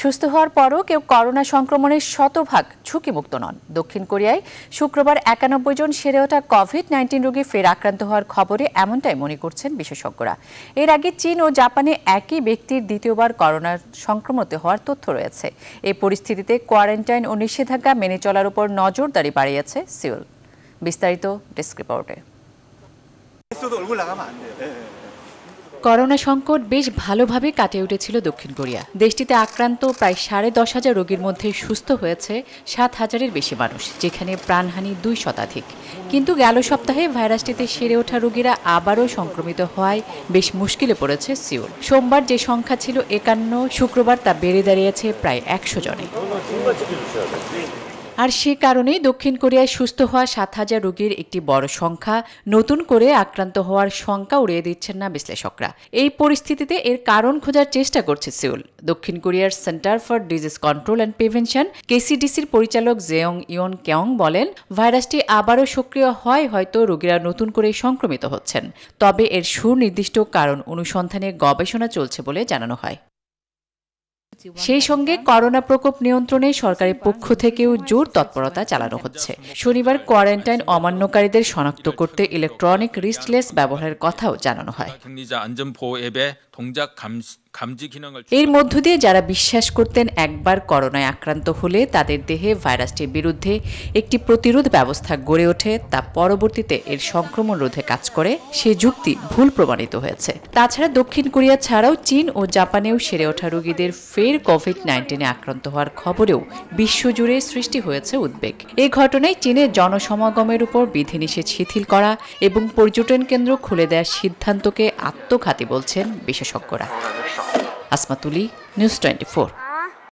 সুস্থ হওয়ার পরও কেউ করোনা সংক্রমণের শতভাগ ঝুঁকিমুক্ত নন দক্ষিণ কোরিয়ায় শুক্রবার একানব্বই জন সেরে ওঠা কোভিড নাইন্টিন রোগী ফের আক্রান্ত হওয়ার খবরে এমনটাই মনে করছেন বিশেষজ্ঞরা এর আগে চীন ও জাপানে একই ব্যক্তির দ্বিতীয়বার করোনা সংক্রমিত হওয়ার তথ্য রয়েছে এই পরিস্থিতিতে কোয়ারেন্টাইন ও নিষেধাজ্ঞা মেনে চলার উপর নজরদারি বাড়িয়েছে সিউল বিস্তারিত ডেস্ক রিপোর্টে করোনা সংকট বেশ ভালোভাবে কাটিয়ে উঠেছিল দক্ষিণ কোরিয়া দেশটিতে আক্রান্ত প্রায় সাড়ে দশ হাজার রোগীর মধ্যে সুস্থ হয়েছে সাত হাজারের বেশি মানুষ যেখানে প্রাণহানি দুই শতাধিক কিন্তু গেল সপ্তাহে ভাইরাসটিতে সেরে ওঠা রোগীরা আবারও সংক্রমিত হওয়ায় বেশ মুশকিলে পড়েছে সিওল সোমবার যে সংখ্যা ছিল একান্ন শুক্রবার তা বেড়ে দাঁড়িয়েছে প্রায় একশো জনে আর সে কারণেই দক্ষিণ কোরিয়ায় সুস্থ হওয়া সাত হাজার রোগীর একটি বড় সংখ্যা নতুন করে আক্রান্ত হওয়ার শঙ্কা উড়িয়ে দিচ্ছেন না বিশ্লেষকরা এই পরিস্থিতিতে এর কারণ খোঁজার চেষ্টা করছে সিউল দক্ষিণ কোরিয়ার center for disease control and prevention কেসিডিসির পরিচালক জেয়ং ইয়ন কেয়ং বলেন ভাইরাসটি আবারও সক্রিয় হয় হয়তো রোগীরা নতুন করে সংক্রমিত হচ্ছেন তবে এর সুনির্দিষ্ট কারণ অনুসন্ধানে গবেষণা চলছে বলে জানানো হয় সেই সঙ্গে করোনা প্রকোপ নিয়ন্ত্রণে সরকারের পক্ষ থেকেও জোর তৎপরতা চালানো হচ্ছে শনিবার কোয়ারেন্টাইন অমান্যকারীদের শনাক্ত করতে ইলেকট্রনিক রিস্টলেস ব্যবহারের কথাও জানানো হয় এর মধ্য দিয়ে যারা বিশ্বাস করতেন একবার করোনায় আক্রান্ত হলে তাদের দেহে ভাইরাসটির বিরুদ্ধে একটি প্রতিরোধ ব্যবস্থা গড়ে ওঠে তা পরবর্তীতে এর সংক্রমণ রোধে কাজ করে সে যুক্তি ভুল প্রমাণিত হয়েছে তাছাড়া দক্ষিণ কোরিয়া ছাড়াও চীন ও জাপানেও সেরে ওঠা রোগীদের ফের কোভিড নাইন্টিনে আক্রান্ত হওয়ার খবরেও বিশ্বজুড়ে সৃষ্টি হয়েছে উদ্বেগ এই ঘটনায় চীনের জনসমাগমের উপর বিধিনিষেধ শিথিল করা এবং পর্যটন কেন্দ্র খুলে দেওয়ার সিদ্ধান্তকে আত্মঘাতী বলছেন বিশেষ বিশেষজ্ঞরা আসমাতুলি নিউজ টোয়েন্টি ফোর